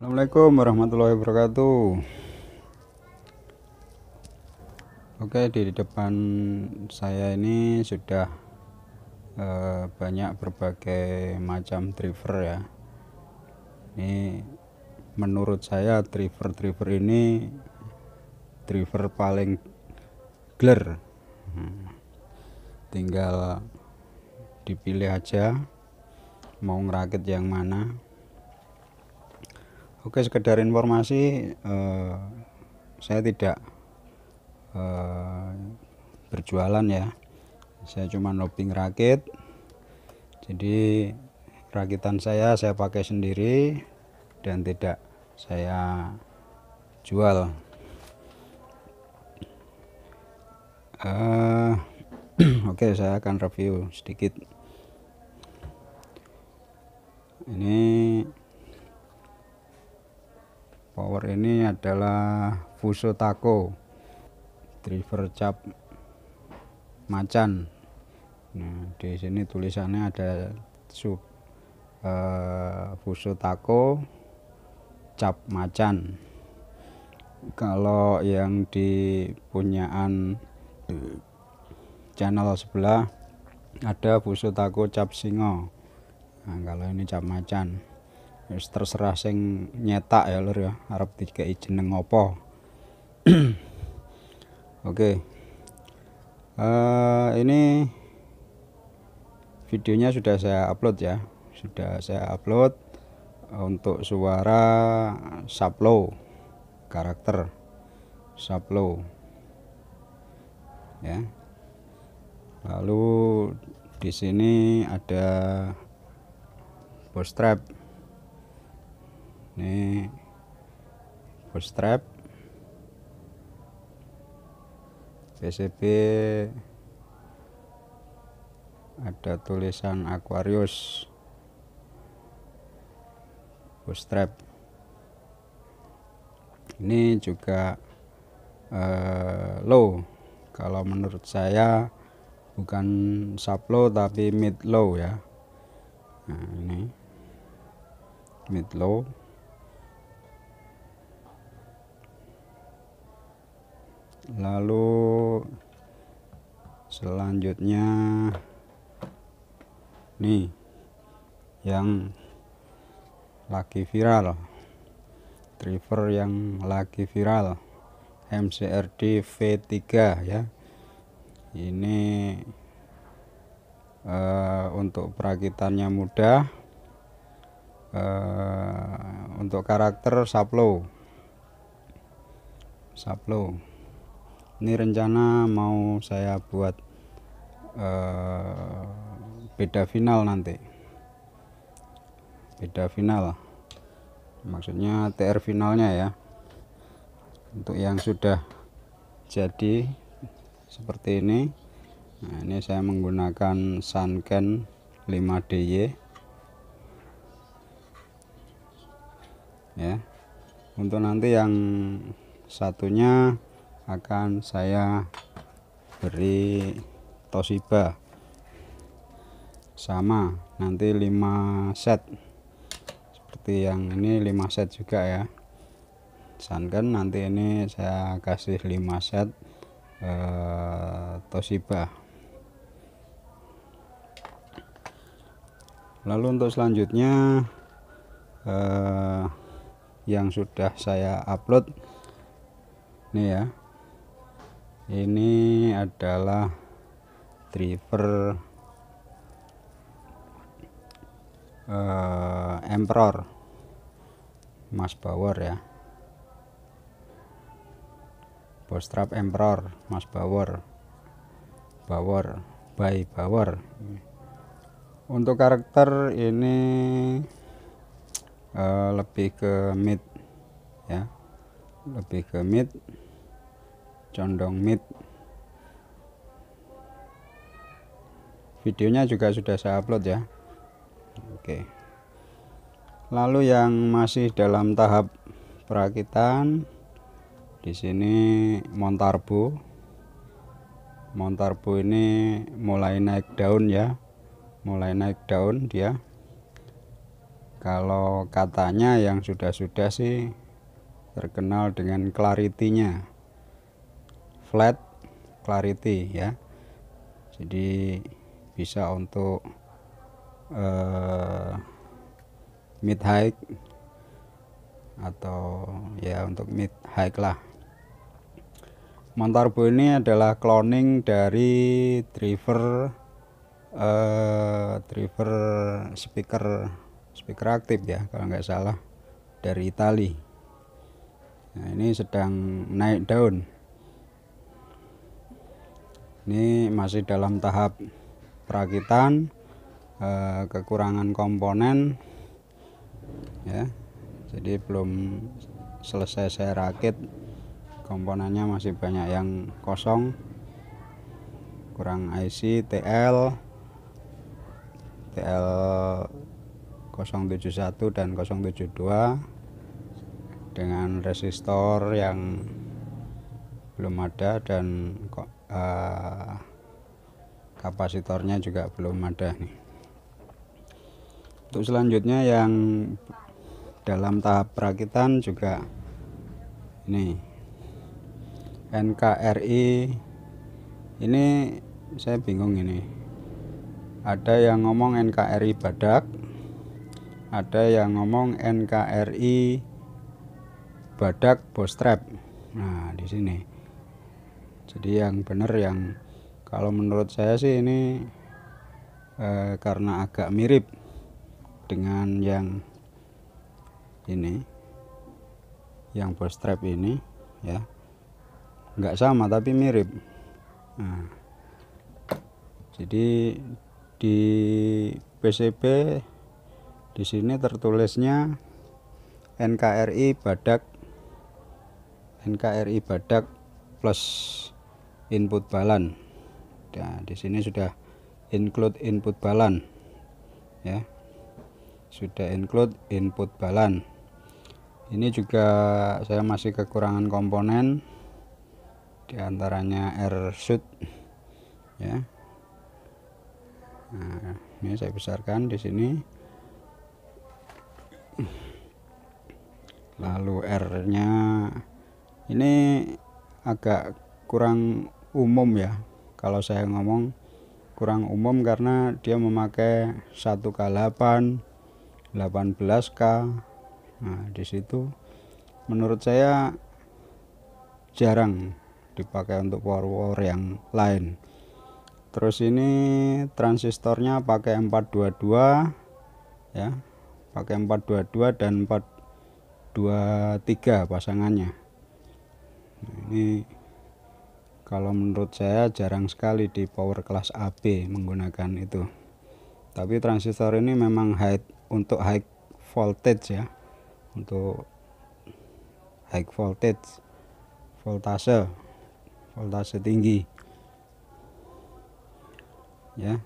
Assalamualaikum warahmatullahi wabarakatuh Oke di depan saya ini sudah eh, banyak berbagai macam driver ya ini menurut saya driver-driver ini driver paling gler hmm. tinggal dipilih aja mau ngerakit yang mana Oke, sekedar informasi, eh, saya tidak eh, berjualan ya. Saya cuma noping rakit. Jadi rakitan saya saya pakai sendiri dan tidak saya jual. Eh, Oke, saya akan review sedikit. Ini power ini adalah Fuso Taco driver cap macan nah di sini tulisannya ada sub uh, Fuso Taco cap macan kalau yang di punyaan eh, channel sebelah ada Fuso Taco cap singo nah, kalau ini cap macan wis terserah sing nyetak ya lur ya arep dikei jeneng apa oke okay. uh, eh, ini videonya sudah saya upload ya sudah saya upload untuk suara saplo karakter saplo ya lalu di sini ada bootstrap ini first PCB ada tulisan Aquarius bootstrap ini juga eh, low kalau menurut saya bukan sub low tapi mid low ya nah ini mid low lalu selanjutnya nih yang lagi viral driver yang lagi viral MCRD V3 ya ini uh, untuk perakitannya mudah uh, untuk karakter saplo saplo ini rencana mau saya buat uh, beda final nanti beda final maksudnya TR finalnya ya untuk yang sudah jadi seperti ini nah ini saya menggunakan sunken 5DY ya untuk nanti yang satunya akan saya beri Toshiba sama nanti 5 set seperti yang ini 5 set juga ya Sanken nanti ini saya kasih 5 set eh, Toshiba lalu untuk selanjutnya eh, yang sudah saya upload ini ya ini adalah driver uh, emperor mas power ya Bootstrap emperor mas power power by power untuk karakter ini uh, lebih ke mid ya lebih ke mid condong mid, videonya juga sudah saya upload ya oke lalu yang masih dalam tahap perakitan di sini montarbo montarbo ini mulai naik daun ya mulai naik daun dia kalau katanya yang sudah-sudah sih terkenal dengan clarity-nya flat clarity ya jadi bisa untuk uh, mid high atau ya untuk mid high lah Montarbo ini adalah cloning dari driver uh, driver speaker speaker aktif ya kalau nggak salah dari Itali nah ini sedang naik down ini masih dalam tahap perakitan eh, kekurangan komponen ya jadi belum selesai saya rakit komponennya masih banyak yang kosong kurang IC TL TL 071 dan 072 dengan resistor yang belum ada dan kok Eh, kapasitornya juga belum ada nih untuk selanjutnya yang dalam tahap perakitan juga ini NKRI ini saya bingung ini ada yang ngomong NKRI Badak ada yang ngomong NKRI Badak Bostrap nah di sini jadi yang benar yang kalau menurut saya sih ini eh, karena agak mirip dengan yang ini yang ball strap ini ya nggak sama tapi mirip nah, jadi di PCB di sini tertulisnya NKRI Badak NKRI Badak plus input balan nah di sini sudah include input balan ya sudah include input balan ini juga saya masih kekurangan komponen di antaranya air shoot ya nah, ini saya besarkan di sini lalu R nya ini agak kurang umum ya kalau saya ngomong kurang umum karena dia memakai 1K8 18K nah disitu menurut saya jarang dipakai untuk power war yang lain terus ini transistornya pakai 422 ya pakai 422 dan 423 pasangannya nah, ini kalau menurut saya jarang sekali di power kelas AB menggunakan itu tapi transistor ini memang high untuk high voltage ya untuk high voltage voltase voltase tinggi ya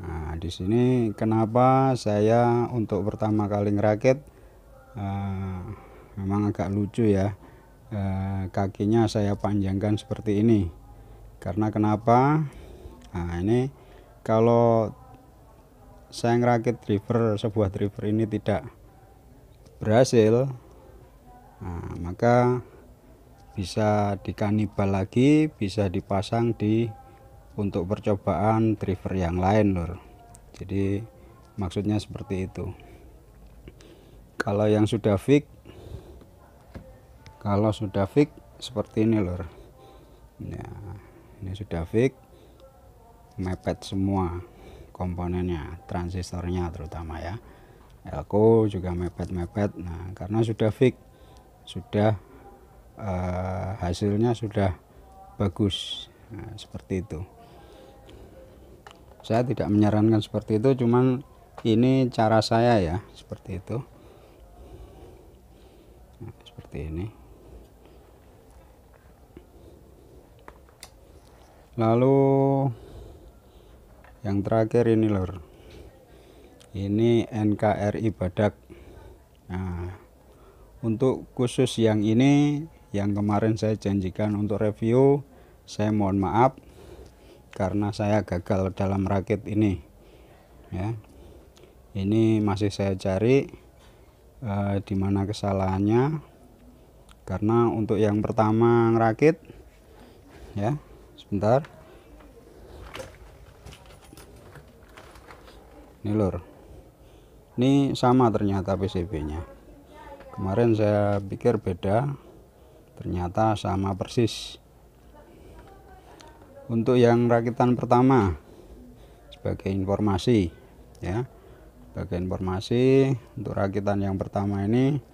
nah di sini kenapa saya untuk pertama kali ngerakit uh, memang agak lucu ya Eh, kakinya saya panjangkan seperti ini karena kenapa nah ini kalau saya ngerakit driver sebuah driver ini tidak berhasil nah, maka bisa dikanibal lagi bisa dipasang di untuk percobaan driver yang lain lor jadi maksudnya seperti itu kalau yang sudah fix kalau sudah fix seperti ini lor nah ya, ini sudah fix mepet semua komponennya transistornya terutama ya elko juga mepet-mepet nah karena sudah fix sudah eh, hasilnya sudah bagus nah, seperti itu saya tidak menyarankan seperti itu cuman ini cara saya ya seperti itu nah, seperti ini lalu yang terakhir ini lor ini NKRI Badak nah untuk khusus yang ini yang kemarin saya janjikan untuk review saya mohon maaf karena saya gagal dalam rakit ini ya ini masih saya cari eh, di mana kesalahannya karena untuk yang pertama ngerakit ya sebentar ini lor ini sama ternyata PCB nya kemarin saya pikir beda ternyata sama persis untuk yang rakitan pertama sebagai informasi ya sebagai informasi untuk rakitan yang pertama ini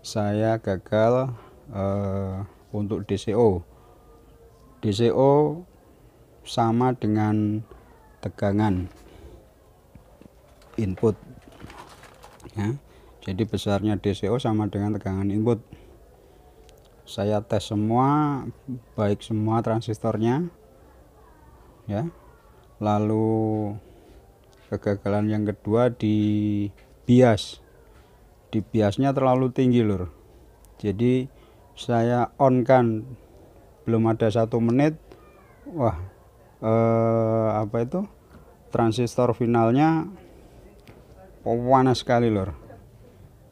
saya gagal eh, untuk DCO DCO sama dengan tegangan input ya jadi besarnya DCO sama dengan tegangan input saya tes semua baik semua transistornya ya lalu kegagalan yang kedua di bias di biasnya terlalu tinggi lur jadi saya on kan belum ada satu menit wah eh, apa itu transistor finalnya panas sekali lor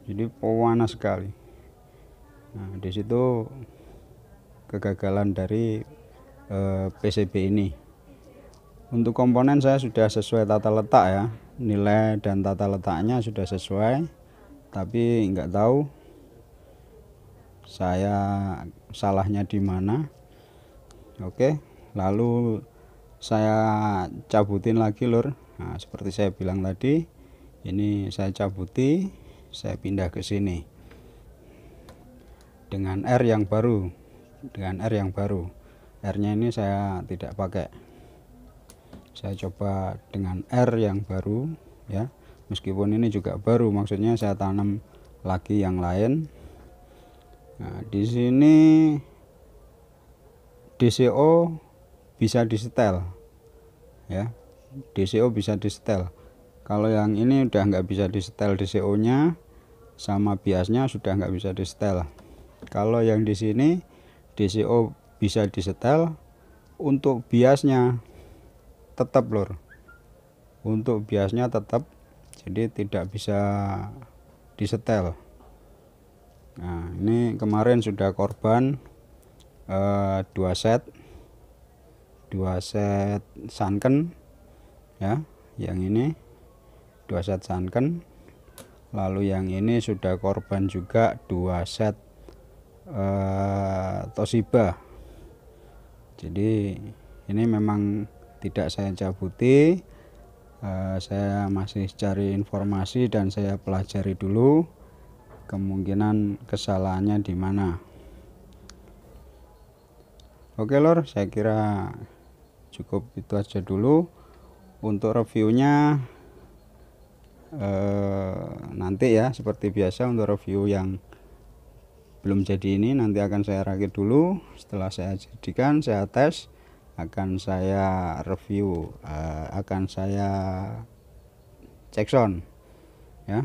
jadi panas sekali nah situ kegagalan dari eh, PCB ini untuk komponen saya sudah sesuai tata letak ya nilai dan tata letaknya sudah sesuai tapi nggak tahu saya salahnya di mana oke lalu saya cabutin lagi lur nah, seperti saya bilang tadi ini saya cabuti saya pindah ke sini dengan R yang baru dengan R yang baru R nya ini saya tidak pakai saya coba dengan R yang baru ya meskipun ini juga baru maksudnya saya tanam lagi yang lain nah di sini DCO bisa di setel ya DCO bisa di setel kalau yang ini udah nggak bisa di setel DCO nya sama biasnya sudah nggak bisa di setel kalau yang di sini DCO bisa di setel untuk biasnya tetap lor untuk biasnya tetap jadi tidak bisa di setel nah ini kemarin sudah korban Eh, dua set dua set sunken ya yang ini dua set sunken lalu yang ini sudah korban juga dua set eh, Toshiba jadi ini memang tidak saya cabuti eh, saya masih cari informasi dan saya pelajari dulu kemungkinan kesalahannya di mana Oke lor, saya kira cukup itu aja dulu untuk reviewnya eh, nanti ya seperti biasa untuk review yang belum jadi ini nanti akan saya rakit dulu setelah saya jadikan saya tes akan saya review eh, akan saya cek sound ya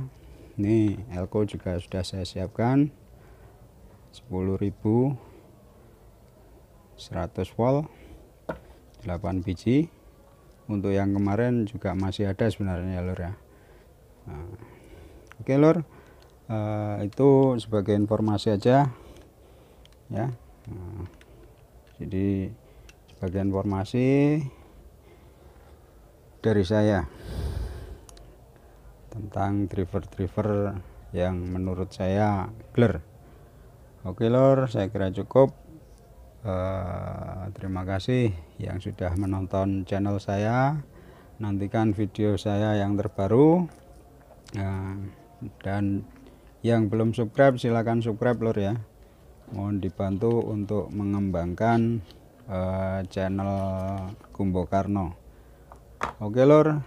ini elko juga sudah saya siapkan 10.000 100 volt 8 biji untuk yang kemarin juga masih ada sebenarnya ya lor ya nah, oke okay, lor uh, eh, itu sebagai informasi aja ya nah, jadi sebagai informasi dari saya tentang driver-driver yang menurut saya clear. oke okay, lor saya kira cukup Eh, terima kasih yang sudah menonton channel saya. Nantikan video saya yang terbaru. Eh, dan yang belum subscribe silahkan subscribe lor ya. Mohon dibantu untuk mengembangkan eh, channel Kumbo Karno. Oke lor.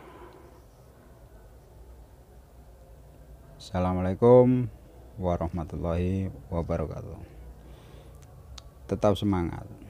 Assalamualaikum warahmatullahi wabarakatuh tetap semangat